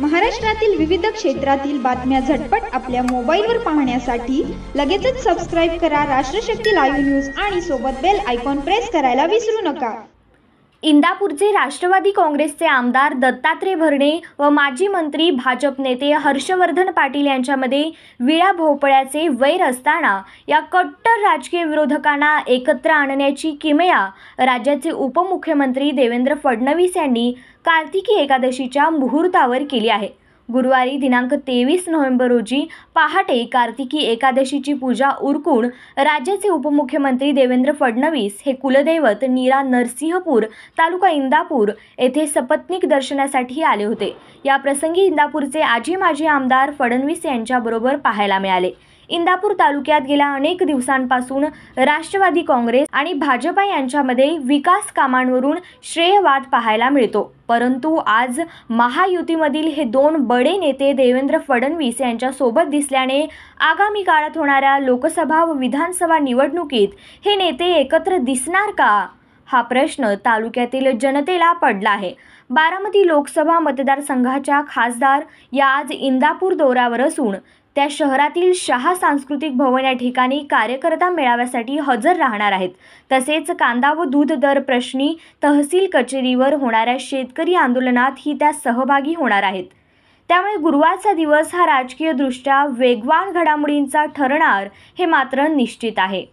महाराष्ट्रातील विविध क्षेत्रातील बातम्या झटपट आपल्या मोबाईलवर पाहण्यासाठी लगेचच सबस्क्राईब करा राष्ट्रशक्ती लाईव्ह न्यूज आणि सोबत बेल आयकॉन प्रेस करायला विसरू नका इंदापूरचे राष्ट्रवादी काँग्रेसचे आमदार दत्तात्रय भरणे व माजी मंत्री भाजप नेते हर्षवर्धन पाटील यांच्यामध्ये विळा भोपळ्याचे वैर असताना या कट्टर राजकीय विरोधकांना एकत्र आणण्याची किमया राज्याचे उपमुख्यमंत्री देवेंद्र फडणवीस यांनी कार्तिकी एकादशीच्या मुहूर्तावर केली आहे गुरुवारी दिनांक तेवीस नोव्हेंबर रोजी पहाटे कार्तिकी एकादशीची पूजा उरकून राज्याचे उपमुख्यमंत्री देवेंद्र फडणवीस हे कुलदैवत नीरा नरसिंहपूर तालुका इंदापूर येथे सपत्निक दर्शनासाठी आले होते या प्रसंगी इंदापूरचे आजी माजी आमदार फडणवीस यांच्याबरोबर पाहायला मिळाले इंदापूर तालुक्यात गेल्या अनेक दिवसांपासून राष्ट्रवादी काँग्रेस आणि भाजपा यांच्यामध्ये विकास कामांवरून श्रेयवाद पाहायला मिळतो परंतु आज महायुतीमधील हे दोन बडे नेते देवेंद्र फडणवीस यांच्यासोबत दिसल्याने आगामी काळात होणाऱ्या लोकसभा व विधानसभा निवडणुकीत हे नेते एकत्र दिसणार का हा प्रश्न तालुक्यातील जनतेला पडला आहे बारामती लोकसभा मतदारसंघाच्या खासदार या आज इंदापूर दौऱ्यावर असून त्या शहरातील शहा सांस्कृतिक भवन या ठिकाणी कार्यकर्ता मेळाव्यासाठी हजर राहणार आहेत तसेच कांदा व दूध दर प्रश्नी तहसील कचेरीवर होणाऱ्या शेतकरी आंदोलनात ही त्या सहभागी होणार आहेत त्यामुळे गुरुवारचा दिवस हा राजकीयदृष्ट्या वेगवान घडामोडींचा ठरणार हे मात्र निश्चित आहे